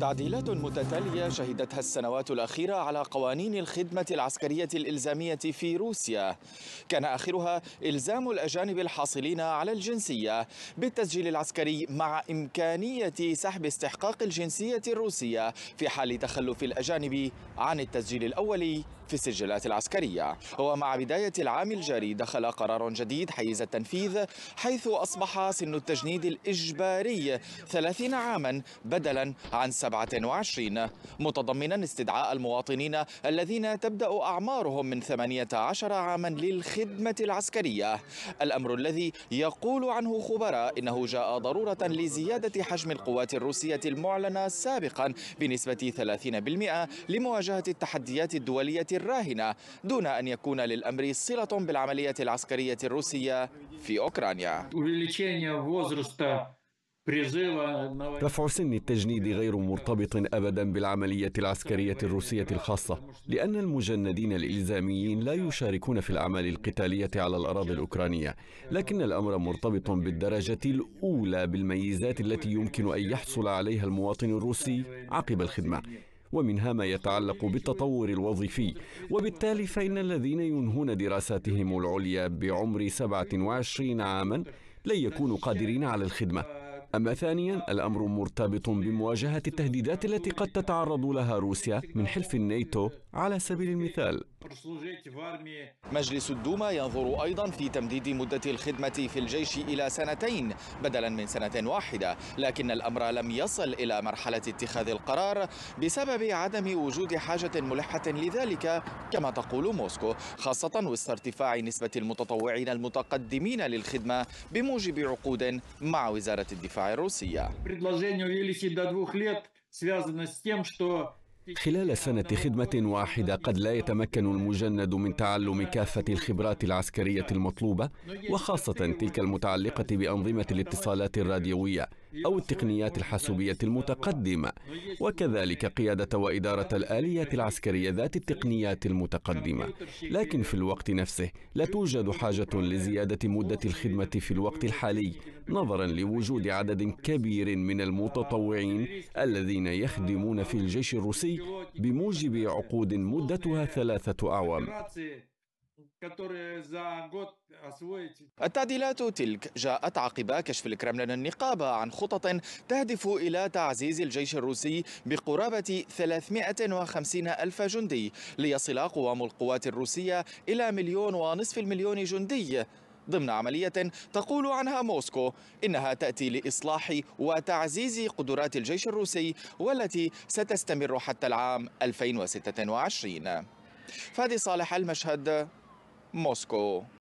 تعديلات متتالية شهدتها السنوات الأخيرة على قوانين الخدمة العسكرية الإلزامية في روسيا كان آخرها إلزام الأجانب الحاصلين على الجنسية بالتسجيل العسكري مع إمكانية سحب استحقاق الجنسية الروسية في حال تخلف الأجانب عن التسجيل الأولي في السجلات العسكرية ومع بداية العام الجاري دخل قرار جديد حيز التنفيذ حيث أصبح سن التجنيد الإجباري 30 عاما بدلا عن 27 متضمنا استدعاء المواطنين الذين تبدأ أعمارهم من 18 عاما للخدمة العسكرية الأمر الذي يقول عنه خبراء إنه جاء ضرورة لزيادة حجم القوات الروسية المعلنة سابقا بنسبة 30% لمواجهة التحديات الدولية الراهنة دون أن يكون للأمر صلة بالعملية العسكرية الروسية في أوكرانيا آه، رفع سن التجنيد غير مرتبط ابدا بالعمليه العسكريه الروسيه الخاصه لان المجندين الالزاميين لا يشاركون في الاعمال القتاليه على الاراضي الاوكرانيه لكن الامر مرتبط بالدرجه الاولى بالميزات التي يمكن ان يحصل عليها المواطن الروسي عقب الخدمه ومنها ما يتعلق بالتطور الوظيفي وبالتالي فان الذين ينهون دراساتهم العليا بعمر 27 عاما لن يكونوا قادرين على الخدمه أما ثانيا الأمر مرتبط بمواجهة التهديدات التي قد تتعرض لها روسيا من حلف الناتو على سبيل المثال مجلس الدوما ينظر أيضا في تمديد مدة الخدمة في الجيش إلى سنتين بدلا من سنة واحدة لكن الأمر لم يصل إلى مرحلة اتخاذ القرار بسبب عدم وجود حاجة ملحة لذلك كما تقول موسكو خاصة وسط ارتفاع نسبة المتطوعين المتقدمين للخدمة بموجب عقود مع وزارة الدفاع الروسية خلال سنة خدمة واحدة قد لا يتمكن المجند من تعلم كافة الخبرات العسكرية المطلوبة وخاصة تلك المتعلقة بأنظمة الاتصالات الراديوية أو التقنيات الحاسوبية المتقدمة وكذلك قيادة وإدارة الآليات العسكرية ذات التقنيات المتقدمة لكن في الوقت نفسه لا توجد حاجة لزيادة مدة الخدمة في الوقت الحالي نظرا لوجود عدد كبير من المتطوعين الذين يخدمون في الجيش الروسي بموجب عقود مدتها ثلاثة أعوام التعديلات تلك جاءت عقب كشف الكرملين النقابة عن خطط تهدف إلى تعزيز الجيش الروسي بقرابة 350 ألف جندي ليصل قوام القوات الروسية إلى مليون ونصف المليون جندي ضمن عملية تقول عنها موسكو إنها تأتي لإصلاح وتعزيز قدرات الجيش الروسي والتي ستستمر حتى العام 2026 فادي صالح المشهد Moscow